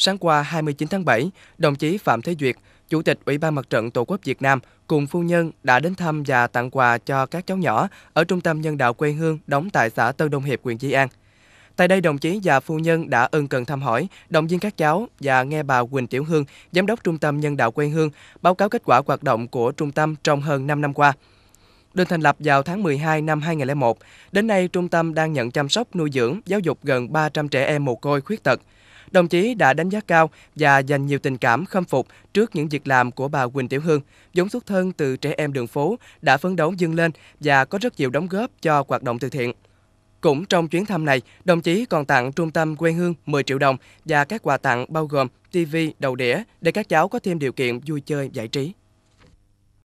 Sáng qua 29 tháng 7, đồng chí Phạm Thế Duyệt, Chủ tịch Ủy ban Mặt trận Tổ quốc Việt Nam cùng phu nhân đã đến thăm và tặng quà cho các cháu nhỏ ở Trung tâm Nhân đạo quê hương đóng tại xã Tân Đông Hiệp, huyện Di An. Tại đây, đồng chí và phu nhân đã ân cần thăm hỏi, động viên các cháu và nghe bà Quỳnh Tiểu Hương, Giám đốc Trung tâm Nhân đạo quê hương, báo cáo kết quả hoạt động của trung tâm trong hơn 5 năm qua. Được thành lập vào tháng 12 năm 2001, đến nay trung tâm đang nhận chăm sóc nuôi dưỡng, giáo dục gần 300 trẻ em mồ côi khuyết tật, Đồng chí đã đánh giá cao và dành nhiều tình cảm khâm phục trước những việc làm của bà Quỳnh Tiểu Hương, giống xuất thân từ trẻ em đường phố, đã phấn đấu dâng lên và có rất nhiều đóng góp cho hoạt động từ thiện. Cũng trong chuyến thăm này, đồng chí còn tặng Trung tâm quê hương 10 triệu đồng và các quà tặng bao gồm TV, đầu đĩa để các cháu có thêm điều kiện vui chơi giải trí.